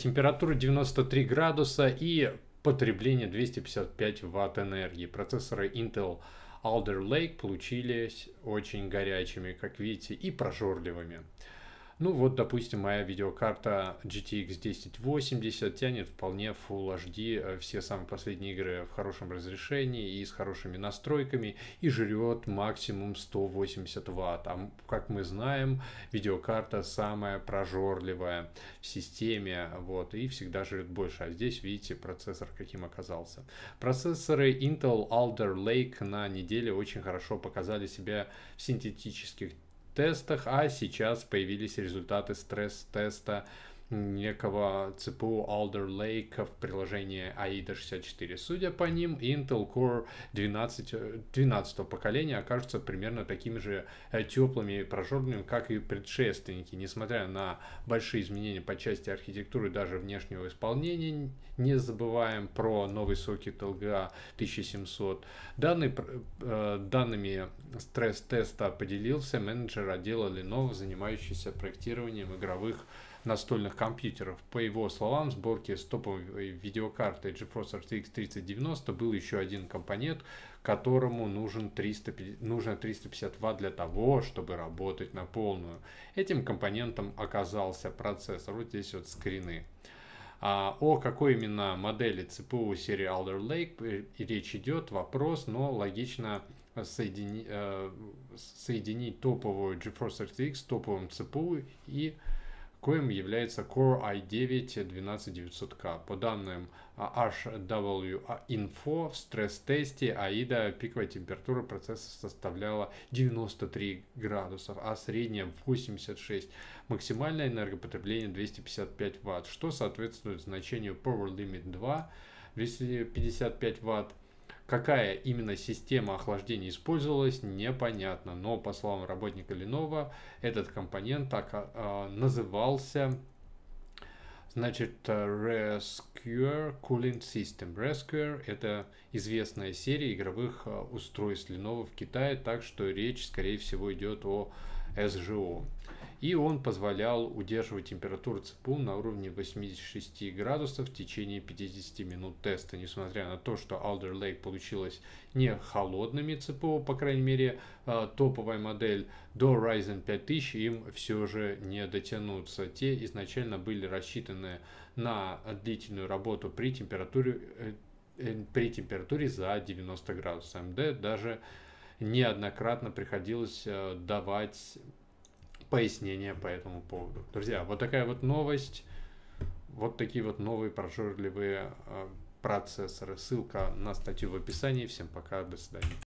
температура 93 градуса и потребление 255 ватт энергии. Процессоры Intel Alder Lake получились очень горячими, как видите, и прожорливыми. Ну вот, допустим, моя видеокарта GTX 1080 тянет вполне Full HD э, все самые последние игры в хорошем разрешении и с хорошими настройками и жрет максимум 180 ватт. А как мы знаем, видеокарта самая прожорливая в системе, вот, и всегда жрет больше. А здесь, видите, процессор каким оказался. Процессоры Intel Alder Lake на неделе очень хорошо показали себя в синтетических тестах, а сейчас появились результаты стресс-теста некого CPU Alder Lake в приложении AIDA64. Судя по ним, Intel Core 12, 12 поколения окажутся примерно такими же э, теплыми и прожорными, как и предшественники. Несмотря на большие изменения по части архитектуры даже внешнего исполнения, не забываем про новый сокет LGA 1700. Данный, э, данными стресс-теста поделился менеджер отдела Lenovo, занимающийся проектированием игровых настольных компьютеров. По его словам, в сборке с топовой видеокартой GeForce RTX 3090 был еще один компонент, которому нужен 300, нужно 350 Вт для того, чтобы работать на полную. Этим компонентом оказался процессор. Вот здесь вот скрины. А, о какой именно модели ЦПУ серии Alder Lake э, речь идет, вопрос, но логично соедини, э, соединить топовую GeForce RTX с топовым ЦПУ и коим является Core i9 12900K. По данным а, HW-Info в стресс-тесте AIDA пиковая температура процесса составляла 93 градусов, а средняя 86. Максимальное энергопотребление 255 Вт, что соответствует значению Power Limit 2 255 Вт Какая именно система охлаждения использовалась, непонятно, но по словам работника Lenovo, этот компонент так а, а, назывался Значит, Rescue Cooling System. Rescue это известная серия игровых а, устройств Lenovo в Китае, так что речь, скорее всего, идет о SGO и он позволял удерживать температуру ЦПУ на уровне 86 градусов в течение 50 минут теста, несмотря на то, что Alder Lake получилась не холодными ЦПУ, по крайней мере, а, топовая модель до Ryzen 5000 им все же не дотянуться. Те изначально были рассчитаны на длительную работу при температуре, э, э, при температуре за 90 градусов. AMD даже неоднократно приходилось э, давать пояснение по этому поводу. Друзья, вот такая вот новость, вот такие вот новые прожорливые э, процессоры. Ссылка на статью в описании. Всем пока, до свидания.